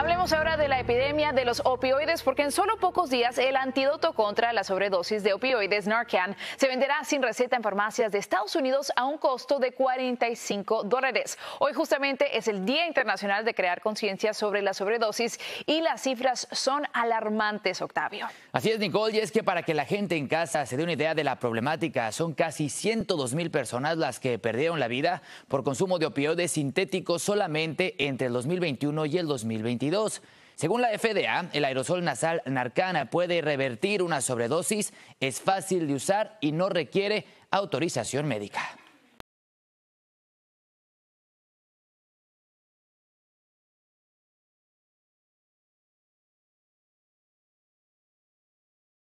Hablemos ahora de la epidemia de los opioides, porque en solo pocos días el antídoto contra la sobredosis de opioides Narcan se venderá sin receta en farmacias de Estados Unidos a un costo de 45 dólares. Hoy justamente es el Día Internacional de Crear Conciencia sobre la Sobredosis y las cifras son alarmantes, Octavio. Así es, Nicole, y es que para que la gente en casa se dé una idea de la problemática, son casi 102 mil personas las que perdieron la vida por consumo de opioides sintéticos solamente entre el 2021 y el 2022. Según la FDA, el aerosol nasal Narcana puede revertir una sobredosis, es fácil de usar y no requiere autorización médica.